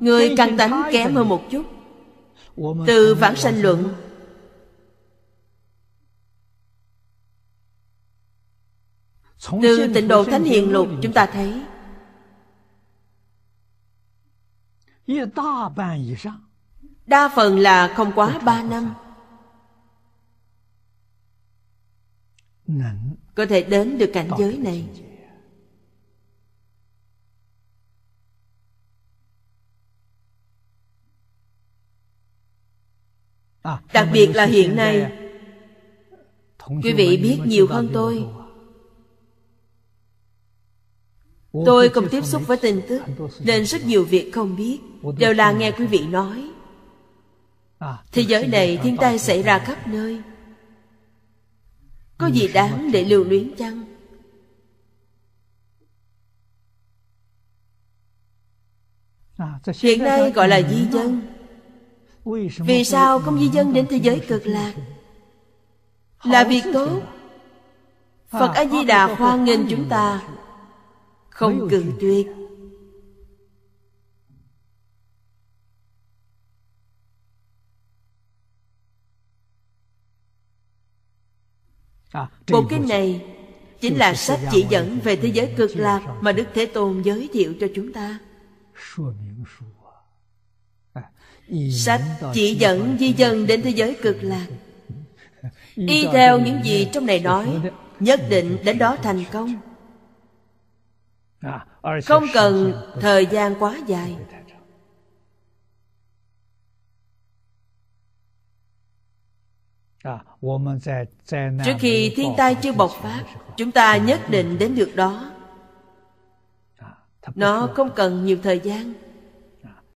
người căn tánh kém hơn một chút từ vãng sanh luận từ tịnh độ thánh hiền lục chúng ta thấy đa phần là không quá ba năm có thể đến được cảnh giới này À, đặc biệt là hiện nay à. quý vị biết nhiều hơn tôi à. tôi không tiếp xúc với tin tức nên rất nhiều việc không biết đều là nghe quý vị nói thế giới này thiên tai xảy ra khắp nơi có gì đáng để lưu luyến chăng hiện nay gọi là di dân vì sao công di dân đến thế giới cực lạc Là việc tốt Phật A-di-đà hoan nghênh chúng ta Không cự tuyệt Bộ à, kinh này chính là sách chỉ dẫn về thế giới cực lạc mà Đức Thế Tôn giới thiệu cho chúng ta. Sách chỉ dẫn di dân đến thế giới cực lạc Y theo những gì trong này nói Nhất định đến đó thành công à, Không cần thời gian quá dài à, Trước khi thiên tai chưa bộc phát Chúng ta nhất định đến được đó à, Nó không cần nhiều thời gian